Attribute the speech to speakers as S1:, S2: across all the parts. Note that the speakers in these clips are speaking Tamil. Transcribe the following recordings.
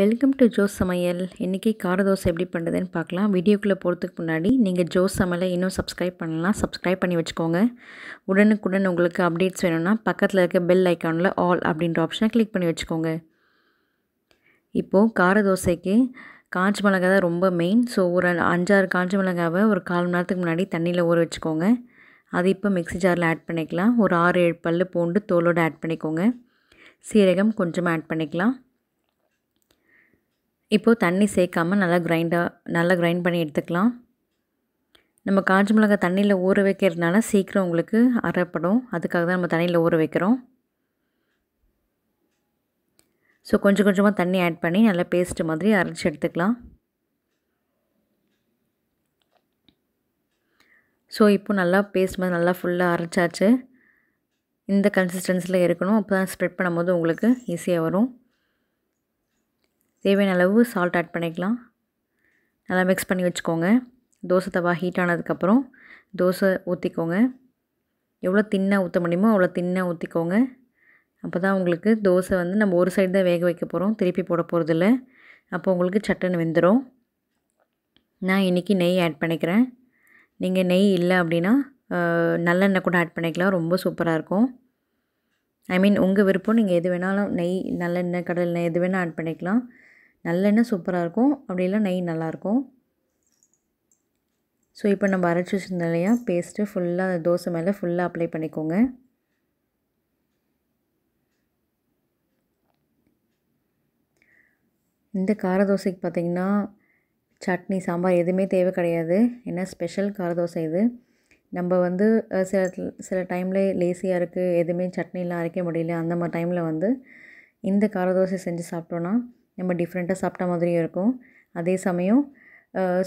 S1: வெல்கம் டு ஜோஸ் சமையல் இன்றைக்கி கார தோசை எப்படி பண்ணுறதுன்னு பார்க்கலாம் வீடியோக்குள்ளே போகிறதுக்கு முன்னாடி நீங்கள் ஜோஸ் சமையலை இன்னும் சப்ஸ்கிரைப் பண்ணலாம் சப்ஸ்கிரைப் பண்ணி வச்சுக்கோங்க உடனுக்குடன் உங்களுக்கு அப்டேட்ஸ் வேணும்னா பக்கத்தில் இருக்க பெல் ஐக்கானில் ஆல் அப்படின்ற ஆப்ஷனை கிளிக் பண்ணி வச்சுக்கோங்க இப்போது கார தோசைக்கு காஞ்சி மிளகா தான் ரொம்ப மெயின் ஸோ ஒரு அஞ்சாறு காஞ்சி மிளகாவை ஒரு கால் மணி நேரத்துக்கு முன்னாடி தண்ணியில் ஊற வச்சுக்கோங்க அது இப்போ மிக்சி ஜாரில் ஆட் பண்ணிக்கலாம் ஒரு ஆறு ஏழு பல் பூண்டு தோலோடு ஆட் பண்ணிக்கோங்க சீரகம் கொஞ்சமாக ஆட் பண்ணிக்கலாம் இப்போது தண்ணி சேர்க்காமல் நல்லா கிரைண்டாக நல்லா கிரைண்ட் பண்ணி எடுத்துக்கலாம் நம்ம காஞ்சி மிளகாய் தண்ணியில் ஊற வைக்கிறதுனால சீக்கிரம் உங்களுக்கு அரைப்படும் அதுக்காக தான் நம்ம தண்ணியில் ஊற வைக்கிறோம் ஸோ கொஞ்சம் கொஞ்சமாக தண்ணி ஆட் பண்ணி நல்லா பேஸ்ட்டு மாதிரி அரைச்சி எடுத்துக்கலாம் ஸோ இப்போ நல்லா பேஸ்ட் மாதிரி நல்லா ஃபுல்லாக அரைச்சாச்சு இந்த கன்சிஸ்டன்சியில் இருக்கணும் அப்போ தான் ஸ்ப்ரெட் பண்ணும்போது உங்களுக்கு ஈஸியாக வரும் தேவையான அளவு சால்ட் ஆட் பண்ணிக்கலாம் நல்லா மிக்ஸ் பண்ணி வச்சுக்கோங்க தோசை தவா ஹீட் ஆனதுக்கப்புறம் தோசை ஊற்றிக்கோங்க எவ்வளோ தின்னாக ஊற்ற முடியுமோ அவ்வளோ தின்னாக ஊற்றிக்கோங்க அப்போ தான் உங்களுக்கு தோசை வந்து நம்ம ஒரு சைடு தான் வேக வைக்க போகிறோம் திருப்பி போட போகிறதில்ல அப்போ உங்களுக்கு சட்டன் வெந்துடும் நான் இன்றைக்கி நெய் ஆட் பண்ணிக்கிறேன் நீங்கள் நெய் இல்லை அப்படின்னா நல்லெண்ணெய் கூட ஆட் பண்ணிக்கலாம் ரொம்ப சூப்பராக இருக்கும் ஐ மீன் உங்கள் விருப்பம் நீங்கள் எது வேணாலும் நெய் நல்லெண்ணெய் கடல் எண்ணெய் எது வேணால் ஆட் பண்ணிக்கலாம் நல்லெண்ணெய் சூப்பராக இருக்கும் அப்படி இல்லை நெய் நல்லாயிருக்கும் ஸோ இப்போ நம்ம அரைச்சி வச்சுருந்தோம் இல்லையா பேஸ்ட்டு ஃபுல்லாக தோசை மேலே ஃபுல்லாக அப்ளை பண்ணிக்கோங்க இந்த கார தோசைக்கு பார்த்திங்கன்னா சட்னி சாம்பார் எதுவுமே தேவை கிடையாது ஏன்னா ஸ்பெஷல் கார தோசை இது நம்ம வந்து சில சில டைமில் லேசியாக இருக்குது எதுவுமே சட்னிலாம் அரைக்க முடியல அந்த மாதிரி டைமில் வந்து இந்த கார தோசை செஞ்சு சாப்பிட்டோன்னா நம்ம டிஃப்ரெண்ட்டாக சாப்பிட்ட மாதிரியும் இருக்கும் அதே சமயம்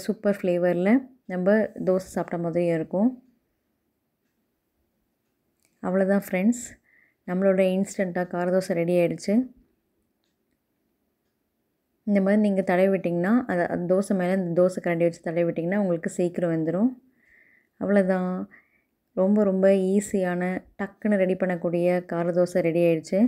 S1: சூப்பர் ஃப்ளேவரில் நம்ம தோசை சாப்பிட்ட மாதிரியும் இருக்கும் அவ்வளோதான் ஃப்ரெண்ட்ஸ் நம்மளோட இன்ஸ்டண்ட்டாக கார தோசை ரெடி ஆகிடுச்சு இந்த மாதிரி நீங்கள் தடவி விட்டிங்கன்னா அதை தோசை மேலே இந்த தோசை கரண்டி வச்சு தடவி விட்டிங்கன்னா உங்களுக்கு சீக்கிரம் வந்துடும் அவ்வளோதான் ரொம்ப ரொம்ப ஈஸியான டக்குன்னு ரெடி பண்ணக்கூடிய கார தோசை ரெடி ஆயிடுச்சு